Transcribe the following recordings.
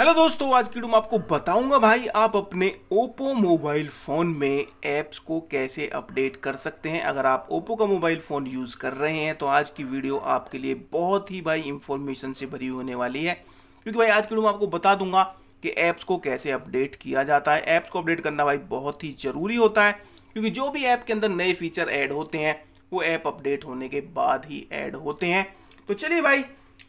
hello दोस्तों आज की वीडियो में आपको बताऊंगा भाई आप अपने ओप्पो मोबाइल फ़ोन में ऐप्स को कैसे अपडेट कर सकते हैं अगर आप ओप्पो का मोबाइल फ़ोन यूज़ कर रहे हैं तो आज की वीडियो आपके लिए बहुत ही भाई इन्फॉर्मेशन से भरी होने वाली है क्योंकि भाई आज की वीडियो में आपको बता दूंगा कि ऐप्स को कैसे अपडेट किया जाता है ऐप्स को अपडेट करना भाई बहुत ही ज़रूरी होता है क्योंकि जो भी ऐप के अंदर नए फीचर ऐड होते हैं वो ऐप अपडेट होने के बाद ही ऐड होते हैं तो चलिए भाई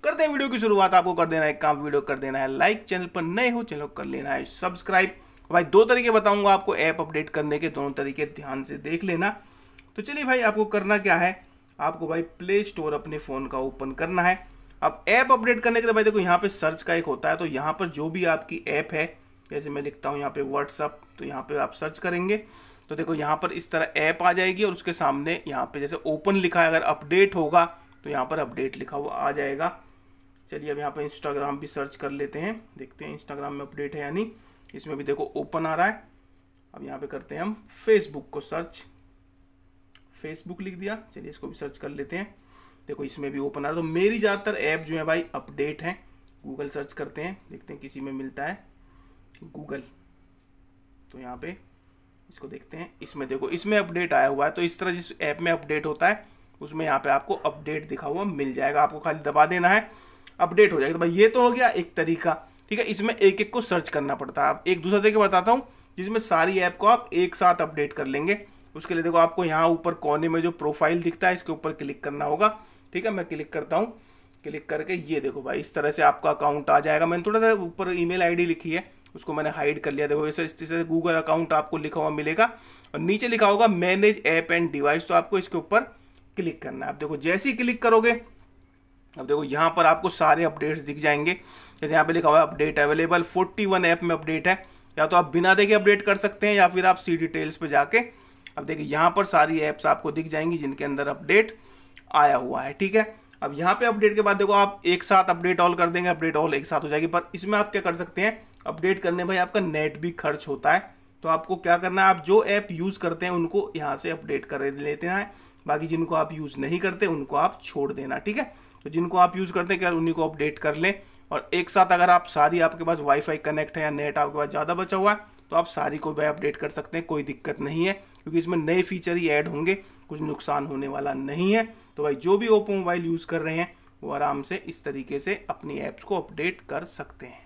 करते हैं वीडियो की शुरुआत आपको कर देना है काम वीडियो कर देना है लाइक चैनल पर नए हो चैनल कर लेना है सब्सक्राइब भाई दो तरीके बताऊंगा आपको ऐप अपडेट करने के दोनों तरीके ध्यान से देख लेना तो चलिए भाई आपको करना क्या है आपको भाई प्ले स्टोर अपने फ़ोन का ओपन करना है अब ऐप अपडेट करने के लिए भाई देखो यहाँ पे सर्च का एक होता है तो यहाँ पर जो भी आपकी ऐप है जैसे मैं लिखता हूँ यहाँ पे व्हाट्सअप तो यहाँ पे आप सर्च करेंगे तो देखो यहाँ पर इस तरह ऐप आ जाएगी और उसके सामने यहाँ पे जैसे ओपन लिखा है अगर अपडेट होगा तो यहाँ पर अपडेट लिखा हुआ आ जाएगा चलिए अब यहाँ पर इंस्टाग्राम भी सर्च कर लेते हैं देखते हैं इंस्टाग्राम में अपडेट है यानी इसमें भी देखो ओपन आ रहा है अब यहाँ पे करते हैं हम फेसबुक को सर्च फेसबुक लिख दिया चलिए इसको भी सर्च कर लेते हैं देखो इसमें भी ओपन आ रहा है तो मेरी ज़्यादातर ऐप जो है भाई अपडेट हैं गूगल सर्च करते हैं देखते हैं किसी में मिलता है गूगल तो यहाँ पे इसको देखते हैं इसमें देखो इसमें अपडेट आया हुआ है तो इस तरह जिस ऐप में अपडेट होता है उसमें यहाँ पे आपको अपडेट दिखा हुआ मिल जाएगा आपको खाली दबा देना है अपडेट हो जाएगा तो भाई ये तो हो गया एक तरीका ठीक है इसमें एक एक को सर्च करना पड़ता है आप एक दूसरा देखिए बताता हूँ जिसमें सारी ऐप को आप एक साथ अपडेट कर लेंगे उसके लिए देखो आपको यहाँ ऊपर कोने में जो प्रोफाइल दिखता है इसके ऊपर क्लिक करना होगा ठीक है मैं क्लिक करता हूँ क्लिक करके ये देखो भाई इस तरह से आपका अकाउंट आ जाएगा मैंने थोड़ा सा ऊपर ईमेल आईडी लिखी है उसको मैंने हाइड कर लिया देखो इस तरह से गूगल अकाउंट आपको लिखा हुआ मिलेगा और नीचे लिखा होगा मैनेज ऐप एंड डिवाइस तो आपको इसके ऊपर क्लिक करना है आप देखो जैसे ही क्लिक करोगे अब देखो यहाँ पर आपको सारे अपडेट्स दिख जाएंगे जैसे यहाँ पे लिखा हुआ है अपडेट अवेलेबल 41 ऐप में अपडेट है या तो आप बिना देखे अपडेट कर सकते हैं या फिर आप सी डिटेल्स पे जाके अब देखिए यहाँ पर सारी ऐप्स आपको दिख जाएंगी जिनके अंदर अपडेट आया हुआ है ठीक है अब यहाँ पे अपडेट के बाद देखो आप एक साथ अपडेट ऑल कर देंगे अपडेट ऑल एक साथ हो जाएगी पर इसमें आप क्या कर सकते हैं अपडेट करने भाई आपका नेट भी खर्च होता है तो आपको क्या करना है आप जो ऐप यूज़ करते हैं उनको यहाँ से अपडेट कर लेते हैं बाकी जिनको आप यूज़ नहीं करते उनको आप छोड़ देना ठीक है तो जिनको आप यूज़ करते हैं क्या उन्हीं को अपडेट कर लें और एक साथ अगर आप सारी आपके पास वाईफाई कनेक्ट है या नेट आपके पास ज़्यादा बचा हुआ है तो आप सारी को भी अपडेट कर सकते हैं कोई दिक्कत नहीं है क्योंकि इसमें नए फीचर ही ऐड होंगे कुछ नुकसान होने वाला नहीं है तो भाई जो भी ओप्पो मोबाइल यूज़ कर रहे हैं वो आराम से इस तरीके से अपनी ऐप्स को अपडेट कर सकते हैं